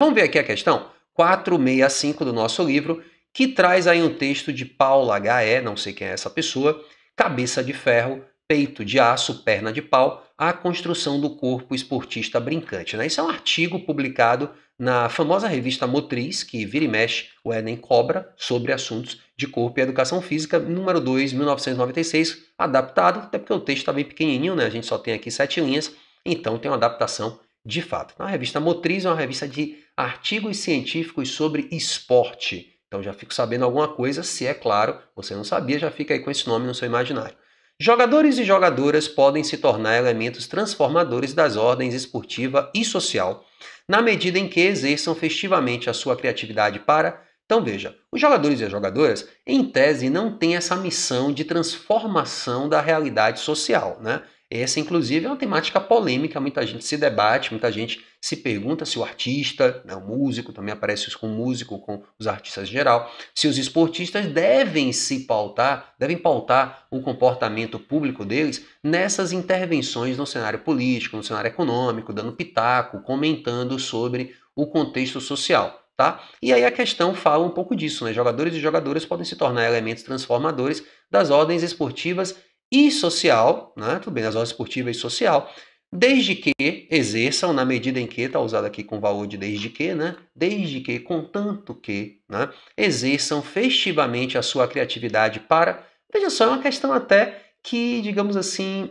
Vamos ver aqui a questão 465 do nosso livro, que traz aí um texto de Paula H.E., não sei quem é essa pessoa, cabeça de ferro, peito de aço, perna de pau, a construção do corpo esportista brincante. Né? Isso é um artigo publicado na famosa revista Motriz, que vira e mexe o Enem cobra sobre assuntos de corpo e educação física, número 2, 1996, adaptado, até porque o texto está bem pequenininho, né? a gente só tem aqui sete linhas, então tem uma adaptação de fato. Então, a revista Motriz é uma revista de artigos científicos sobre esporte. Então já fico sabendo alguma coisa, se é claro, você não sabia, já fica aí com esse nome no seu imaginário. Jogadores e jogadoras podem se tornar elementos transformadores das ordens esportiva e social, na medida em que exerçam festivamente a sua criatividade para. Então veja, os jogadores e as jogadoras, em tese, não têm essa missão de transformação da realidade social, né? Essa, inclusive, é uma temática polêmica, muita gente se debate, muita gente se pergunta se o artista, né, o músico, também aparece isso com o músico, com os artistas em geral, se os esportistas devem se pautar, devem pautar o comportamento público deles nessas intervenções no cenário político, no cenário econômico, dando pitaco, comentando sobre o contexto social. Tá? E aí a questão fala um pouco disso, né? Jogadores e jogadoras podem se tornar elementos transformadores das ordens esportivas e social, né? tudo bem, das ordens esportivas e social, desde que exerçam, na medida em que, está usado aqui com o valor de desde que, né? Desde que, contanto que, né? Exerçam festivamente a sua criatividade para. Veja só, é uma questão até que, digamos assim,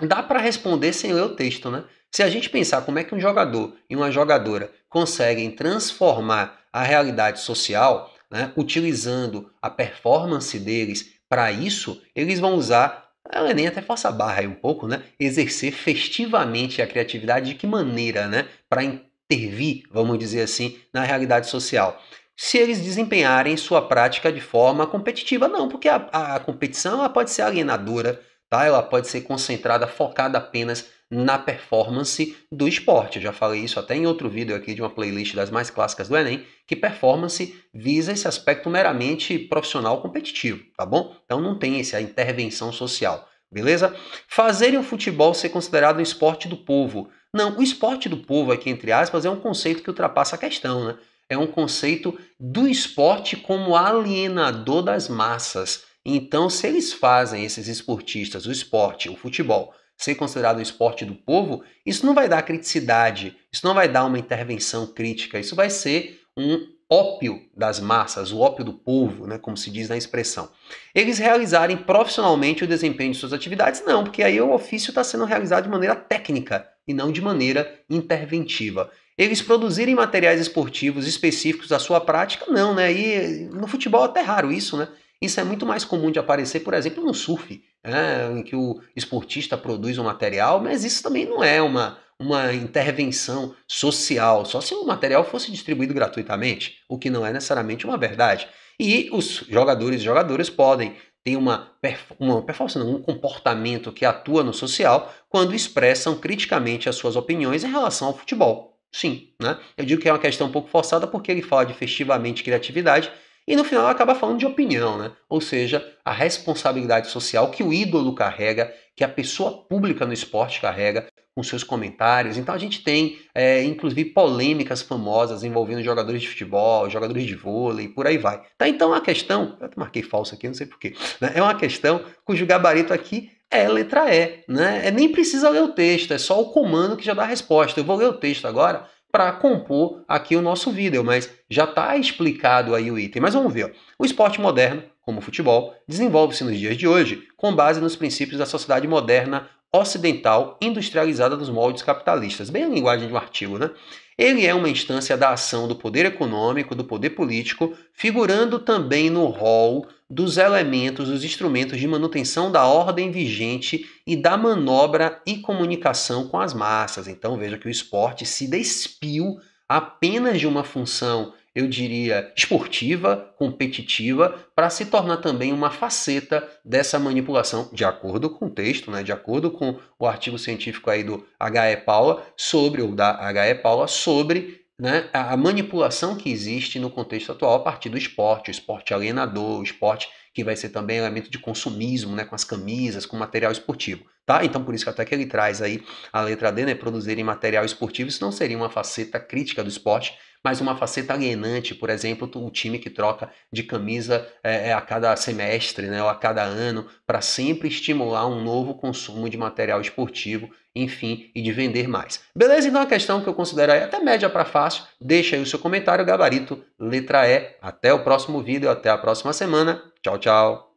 dá para responder sem ler o texto, né? Se a gente pensar como é que um jogador e uma jogadora conseguem transformar a realidade social, né, utilizando a performance deles para isso, eles vão usar a Enem até força a barra aí um pouco, né? Exercer festivamente a criatividade de que maneira, né? Para intervir, vamos dizer assim, na realidade social. Se eles desempenharem sua prática de forma competitiva, não, porque a, a competição ela pode ser alienadora, tá? Ela pode ser concentrada, focada apenas na performance do esporte. Eu já falei isso até em outro vídeo aqui de uma playlist das mais clássicas do Enem, que performance visa esse aspecto meramente profissional competitivo, tá bom? Então não tem essa intervenção social, beleza? Fazerem o futebol ser considerado um esporte do povo. Não, o esporte do povo aqui, entre aspas, é um conceito que ultrapassa a questão, né? É um conceito do esporte como alienador das massas. Então, se eles fazem, esses esportistas, o esporte, o futebol, ser considerado um esporte do povo, isso não vai dar criticidade, isso não vai dar uma intervenção crítica, isso vai ser um ópio das massas, o ópio do povo, né, como se diz na expressão. Eles realizarem profissionalmente o desempenho de suas atividades? Não, porque aí o ofício está sendo realizado de maneira técnica e não de maneira interventiva. Eles produzirem materiais esportivos específicos à sua prática? Não, né? E no futebol é até raro isso, né? Isso é muito mais comum de aparecer, por exemplo, no surf, né, em que o esportista produz um material, mas isso também não é uma, uma intervenção social, só se o material fosse distribuído gratuitamente, o que não é necessariamente uma verdade. E os jogadores e jogadoras podem ter uma, uma performance, não, um comportamento que atua no social quando expressam criticamente as suas opiniões em relação ao futebol. Sim, né? Eu digo que é uma questão um pouco forçada porque ele fala de festivamente criatividade e no final acaba falando de opinião, né? ou seja, a responsabilidade social que o ídolo carrega, que a pessoa pública no esporte carrega com seus comentários. Então a gente tem, é, inclusive, polêmicas famosas envolvendo jogadores de futebol, jogadores de vôlei, por aí vai. Tá? Então a questão, eu marquei falso aqui, não sei porquê, né? é uma questão cujo gabarito aqui é letra E, né? É, nem precisa ler o texto, é só o comando que já dá a resposta. Eu vou ler o texto agora para compor aqui o nosso vídeo, mas já está explicado aí o item. Mas vamos ver. O esporte moderno, como o futebol, desenvolve-se nos dias de hoje com base nos princípios da sociedade moderna ocidental industrializada nos moldes capitalistas. Bem a linguagem de um artigo, né? Ele é uma instância da ação do poder econômico, do poder político, figurando também no rol dos elementos, dos instrumentos de manutenção da ordem vigente e da manobra e comunicação com as massas. Então veja que o esporte se despiu apenas de uma função, eu diria, esportiva, competitiva, para se tornar também uma faceta dessa manipulação, de acordo com o texto, né, de acordo com o artigo científico aí do H.E. Paula sobre, ou da H.E. Paula, sobre né, a manipulação que existe no contexto atual a partir do esporte, o esporte alienador, o esporte que vai ser também elemento de consumismo, né, com as camisas, com material esportivo, tá? Então por isso que até que ele traz aí a letra D, né, produzirem material esportivo, isso não seria uma faceta crítica do esporte, mas uma faceta alienante, por exemplo, o time que troca de camisa é, é a cada semestre, né, ou a cada ano, para sempre estimular um novo consumo de material esportivo enfim, e de vender mais. Beleza? Então a questão que eu considero aí até média para fácil. Deixa aí o seu comentário, gabarito, letra E. Até o próximo vídeo, até a próxima semana. Tchau, tchau.